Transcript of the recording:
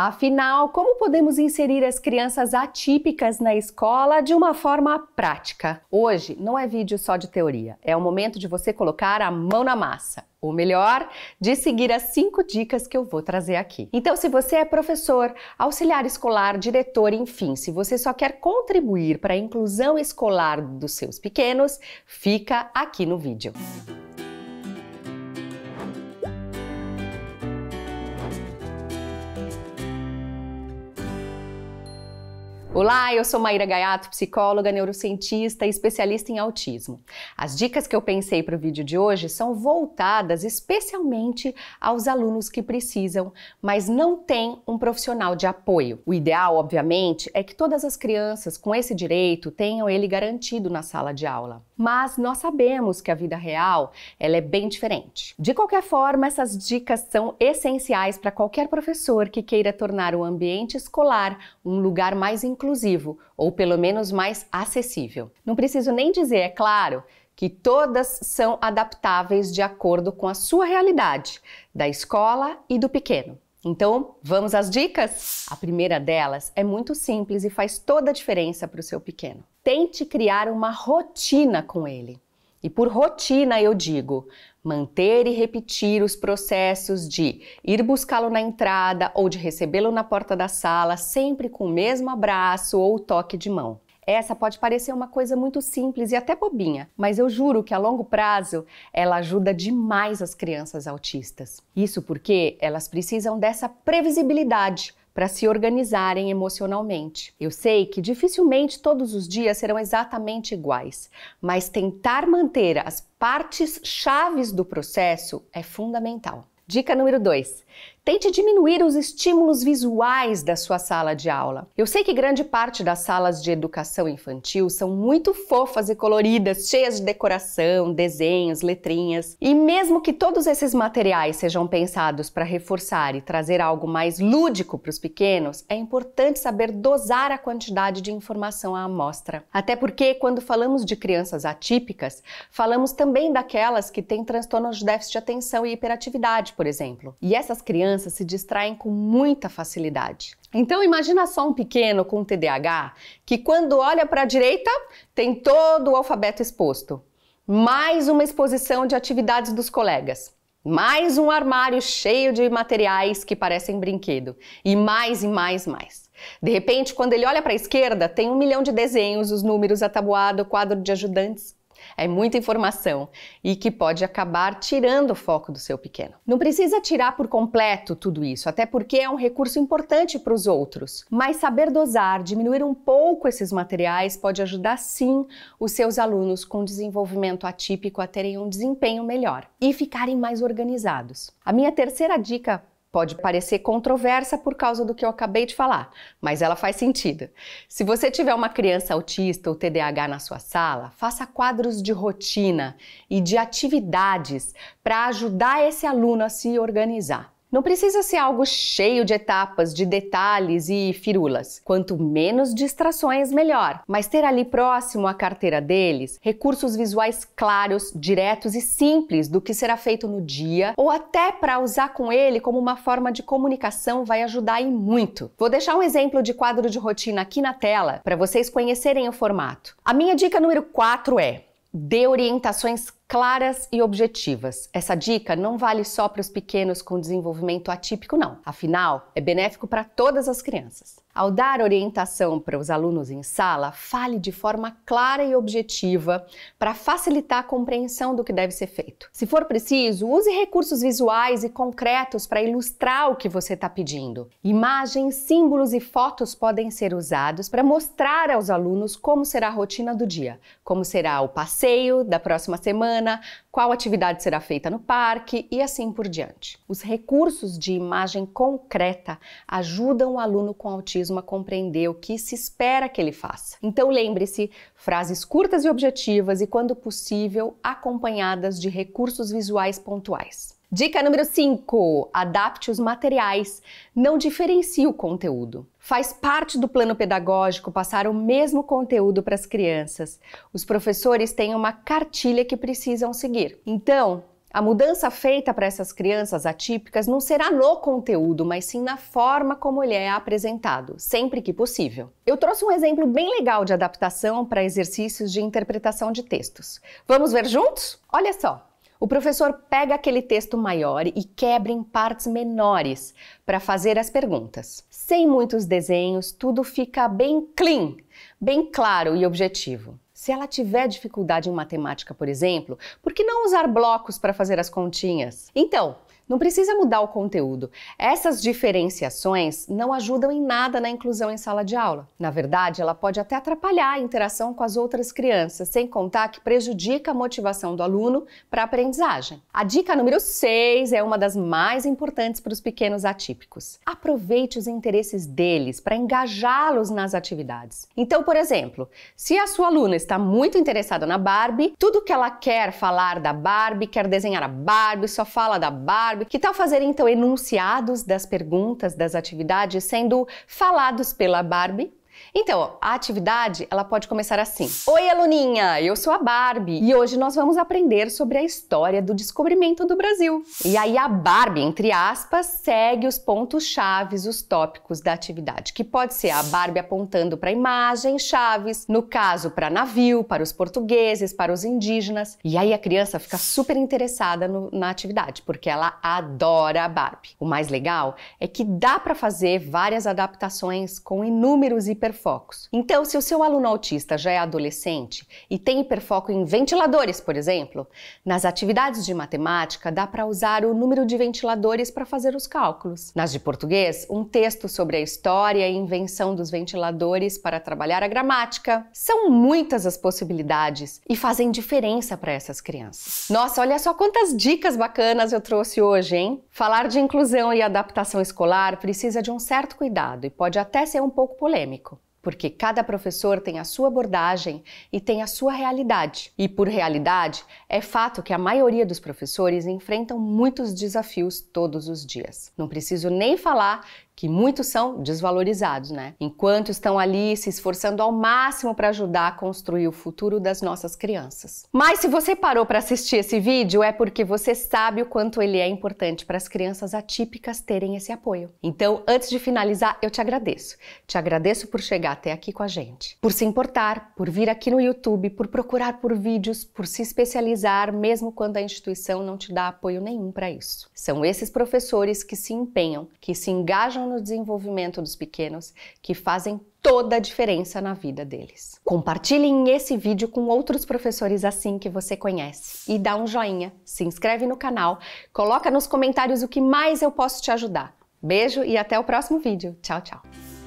Afinal, como podemos inserir as crianças atípicas na escola de uma forma prática? Hoje não é vídeo só de teoria, é o momento de você colocar a mão na massa. Ou melhor, de seguir as cinco dicas que eu vou trazer aqui. Então, se você é professor, auxiliar escolar, diretor, enfim, se você só quer contribuir para a inclusão escolar dos seus pequenos, fica aqui no vídeo. Música Olá, eu sou Maíra Gaiato, psicóloga, neurocientista e especialista em autismo. As dicas que eu pensei para o vídeo de hoje são voltadas especialmente aos alunos que precisam, mas não têm um profissional de apoio. O ideal, obviamente, é que todas as crianças com esse direito tenham ele garantido na sala de aula mas nós sabemos que a vida real ela é bem diferente. De qualquer forma, essas dicas são essenciais para qualquer professor que queira tornar o ambiente escolar um lugar mais inclusivo ou pelo menos mais acessível. Não preciso nem dizer, é claro, que todas são adaptáveis de acordo com a sua realidade, da escola e do pequeno. Então, vamos às dicas? A primeira delas é muito simples e faz toda a diferença para o seu pequeno. Tente criar uma rotina com ele. E por rotina eu digo manter e repetir os processos de ir buscá-lo na entrada ou de recebê-lo na porta da sala, sempre com o mesmo abraço ou toque de mão. Essa pode parecer uma coisa muito simples e até bobinha, mas eu juro que a longo prazo ela ajuda demais as crianças autistas. Isso porque elas precisam dessa previsibilidade para se organizarem emocionalmente. Eu sei que dificilmente todos os dias serão exatamente iguais, mas tentar manter as partes chaves do processo é fundamental. Dica número 2: Tente diminuir os estímulos visuais da sua sala de aula. Eu sei que grande parte das salas de educação infantil são muito fofas e coloridas, cheias de decoração, desenhos, letrinhas. E mesmo que todos esses materiais sejam pensados para reforçar e trazer algo mais lúdico para os pequenos, é importante saber dosar a quantidade de informação à amostra. Até porque, quando falamos de crianças atípicas, falamos também daquelas que têm transtornos de déficit de atenção e hiperatividade, por exemplo. E essas crianças crianças se distraem com muita facilidade. Então imagina só um pequeno com TDAH que quando olha para a direita tem todo o alfabeto exposto. Mais uma exposição de atividades dos colegas. Mais um armário cheio de materiais que parecem brinquedo. E mais e mais mais. De repente, quando ele olha para a esquerda, tem um milhão de desenhos, os números, a tabuada, o quadro de ajudantes. É muita informação e que pode acabar tirando o foco do seu pequeno. Não precisa tirar por completo tudo isso, até porque é um recurso importante para os outros. Mas saber dosar, diminuir um pouco esses materiais pode ajudar sim os seus alunos com desenvolvimento atípico a terem um desempenho melhor e ficarem mais organizados. A minha terceira dica pode parecer controversa por causa do que eu acabei de falar, mas ela faz sentido. Se você tiver uma criança autista ou TDAH na sua sala, faça quadros de rotina e de atividades para ajudar esse aluno a se organizar. Não precisa ser algo cheio de etapas, de detalhes e firulas. Quanto menos distrações, melhor. Mas ter ali próximo à carteira deles recursos visuais claros, diretos e simples do que será feito no dia, ou até para usar com ele como uma forma de comunicação, vai ajudar e muito. Vou deixar um exemplo de quadro de rotina aqui na tela para vocês conhecerem o formato. A minha dica número 4 é dê orientações claras e objetivas. Essa dica não vale só para os pequenos com desenvolvimento atípico, não. Afinal, é benéfico para todas as crianças. Ao dar orientação para os alunos em sala, fale de forma clara e objetiva para facilitar a compreensão do que deve ser feito. Se for preciso, use recursos visuais e concretos para ilustrar o que você está pedindo. Imagens, símbolos e fotos podem ser usados para mostrar aos alunos como será a rotina do dia, como será o passeio da próxima semana, qual atividade será feita no parque e assim por diante. Os recursos de imagem concreta ajudam o aluno com autismo Espiritismo a compreender o que se espera que ele faça. Então lembre-se, frases curtas e objetivas e, quando possível, acompanhadas de recursos visuais pontuais. Dica número 5: adapte os materiais, não diferencie o conteúdo. Faz parte do plano pedagógico passar o mesmo conteúdo para as crianças. Os professores têm uma cartilha que precisam seguir. Então, a mudança feita para essas crianças atípicas não será no conteúdo, mas sim na forma como ele é apresentado, sempre que possível. Eu trouxe um exemplo bem legal de adaptação para exercícios de interpretação de textos. Vamos ver juntos? Olha só! O professor pega aquele texto maior e quebra em partes menores para fazer as perguntas. Sem muitos desenhos, tudo fica bem clean, bem claro e objetivo. Se ela tiver dificuldade em matemática, por exemplo, por que não usar blocos para fazer as continhas? Então, não precisa mudar o conteúdo. Essas diferenciações não ajudam em nada na inclusão em sala de aula. Na verdade, ela pode até atrapalhar a interação com as outras crianças, sem contar que prejudica a motivação do aluno para a aprendizagem. A dica número 6 é uma das mais importantes para os pequenos atípicos. Aproveite os interesses deles para engajá-los nas atividades. Então, por exemplo, se a sua aluna está muito interessada na Barbie, tudo que ela quer falar da Barbie, quer desenhar a Barbie, só fala da Barbie, sabe? Que tal fazer então enunciados das perguntas, das atividades sendo falados pela Barbie então, a atividade, ela pode começar assim. Oi, aluninha! Eu sou a Barbie e hoje nós vamos aprender sobre a história do descobrimento do Brasil. E aí a Barbie, entre aspas, segue os pontos chaves, os tópicos da atividade, que pode ser a Barbie apontando para a imagem, chaves, no caso para navio, para os portugueses, para os indígenas. E aí a criança fica super interessada no, na atividade, porque ela adora a Barbie. O mais legal é que dá para fazer várias adaptações com inúmeros e hiperfocos. Então, se o seu aluno autista já é adolescente e tem hiperfoco em ventiladores, por exemplo, nas atividades de matemática dá para usar o número de ventiladores para fazer os cálculos. Nas de português, um texto sobre a história e invenção dos ventiladores para trabalhar a gramática. São muitas as possibilidades e fazem diferença para essas crianças. Nossa, olha só quantas dicas bacanas eu trouxe hoje, hein? Falar de inclusão e adaptação escolar precisa de um certo cuidado e pode até ser um pouco polêmico porque cada professor tem a sua abordagem e tem a sua realidade. E por realidade, é fato que a maioria dos professores enfrentam muitos desafios todos os dias. Não preciso nem falar que muitos são desvalorizados, né? Enquanto estão ali se esforçando ao máximo para ajudar a construir o futuro das nossas crianças. Mas se você parou para assistir esse vídeo é porque você sabe o quanto ele é importante para as crianças atípicas terem esse apoio. Então, antes de finalizar, eu te agradeço. Te agradeço por chegar até aqui com a gente. Por se importar, por vir aqui no YouTube, por procurar por vídeos, por se especializar, mesmo quando a instituição não te dá apoio nenhum para isso. São esses professores que se empenham, que se engajam no desenvolvimento dos pequenos, que fazem toda a diferença na vida deles. Compartilhem esse vídeo com outros professores assim que você conhece e dá um joinha, se inscreve no canal, coloca nos comentários o que mais eu posso te ajudar. Beijo e até o próximo vídeo. Tchau, tchau.